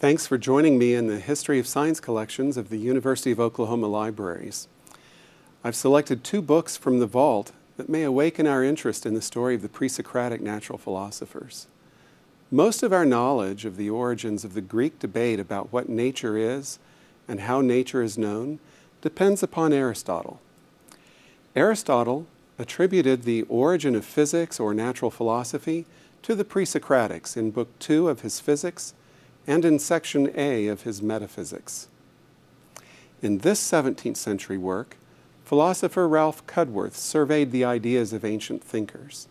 Thanks for joining me in the History of Science collections of the University of Oklahoma Libraries. I've selected two books from the vault that may awaken our interest in the story of the pre-Socratic natural philosophers. Most of our knowledge of the origins of the Greek debate about what nature is and how nature is known depends upon Aristotle. Aristotle attributed the origin of physics or natural philosophy to the pre-Socratics in Book 2 of his Physics and in section A of his Metaphysics. In this 17th century work, philosopher Ralph Cudworth surveyed the ideas of ancient thinkers.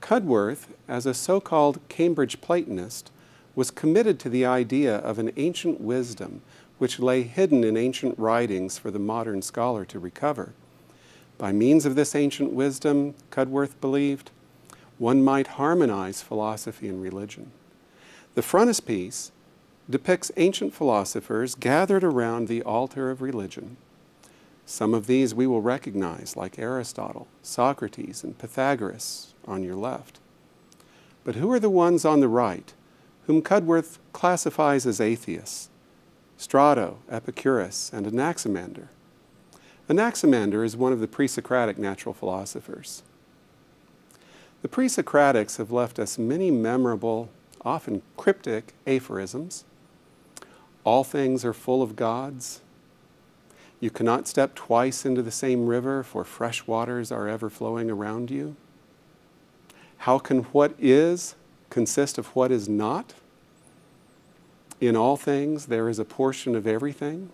Cudworth, as a so-called Cambridge Platonist, was committed to the idea of an ancient wisdom which lay hidden in ancient writings for the modern scholar to recover. By means of this ancient wisdom, Cudworth believed, one might harmonize philosophy and religion. The frontispiece depicts ancient philosophers gathered around the altar of religion. Some of these we will recognize, like Aristotle, Socrates, and Pythagoras on your left. But who are the ones on the right, whom Cudworth classifies as atheists? Strato, Epicurus, and Anaximander. Anaximander is one of the pre Socratic natural philosophers. The pre Socratics have left us many memorable, often cryptic, aphorisms all things are full of gods. You cannot step twice into the same river, for fresh waters are ever flowing around you. How can what is consist of what is not? In all things, there is a portion of everything.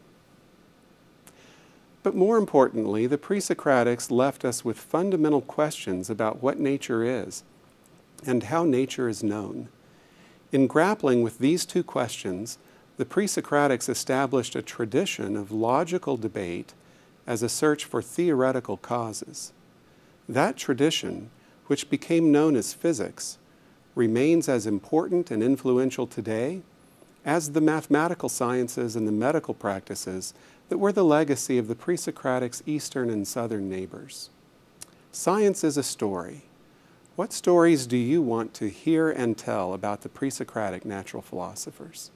But more importantly, the pre Socratics left us with fundamental questions about what nature is and how nature is known. In grappling with these two questions, the pre Socratics established a tradition of logical debate as a search for theoretical causes. That tradition, which became known as physics, remains as important and influential today as the mathematical sciences and the medical practices that were the legacy of the pre Socratics' Eastern and Southern neighbors. Science is a story. What stories do you want to hear and tell about the pre Socratic natural philosophers?